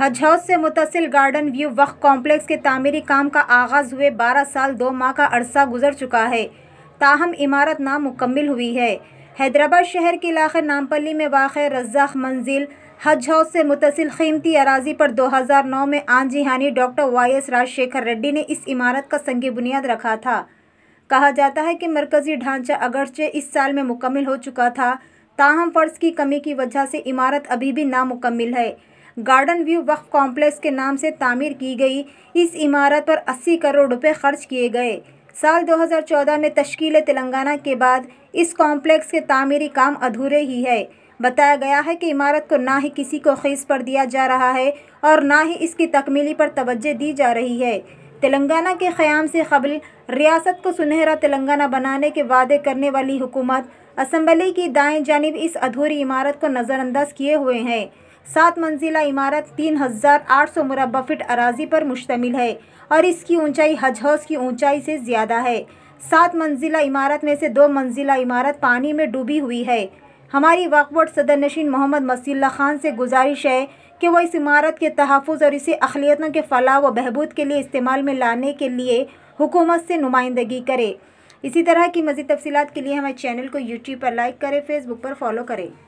हज हाउस से मुतसिल गार्डन व्यू वक् कॉम्प्लेक्स के तमीरी काम का आगाज़ हुए बारह साल दो माह का अरसा गुजर चुका है ताहम इमारत नामुकम्मल हुई है हैदराबाद शहर के इलाके नामपली में वाक़ रज्जाक मंजिल हज हाउस से मुतसिल कीमती अराजी पर 2009 में आन doctor Y S Rajasekhara Reddy ने इस इमारत का संग बुनियाद रखा था कहा जाता है कि मरकज़ी ढांचा अगरचे इस साल में मुकम्मल हो चुका था ताहम फ़र्ज की कमी की वजह से इमारत अभी भी नामुकम्मल है गार्डन व्यू वक्फ कॉम्प्लेक्स के नाम से तामीर की गई इस इमारत पर 80 करोड़ रुपए खर्च किए गए साल 2014 में तश्कील तेलंगाना के बाद इस कॉम्प्लेक्स के तामीरी काम अधूरे ही है बताया गया है कि इमारत को ना ही किसी को खीस पर दिया जा रहा है और ना ही इसकी तकमीली पर तवज्जो दी जा रही है तेलंगाना के क़्याम से कबल रियासत को सुनहरा तेलंगाना बनाने के वादे करने वाली हुकूमत असम्बली की दाएं जानब इस अधूरी इमारत को नज़रअंदाज किए हुए हैं सात मंजिला इमारत तीन हज़ार आठ सौ मुरबा फिट अराजी पर मुश्तमिल है और इसकी ऊंचाई हज हौज की ऊंचाई से ज़्यादा है सात मंजिला इमारत में से दो मंजिला इमारत पानी में डूबी हुई है हमारी वक्फ बोर्ड सदर नशीन मोहम्मद मसील्ला खान से गुजारिश है कि वह इस इमारत के तहफ़ और इसे अखिलियतों के फलाह व बहबूद के लिए इस्तेमाल में लाने के लिए हुकूमत से नुमाइंदगी करे इसी तरह की मज़ीद तफसीत के लिए हमारे चैनल को यूट्यूब पर लाइक करें फेसबुक पर फॉलो करें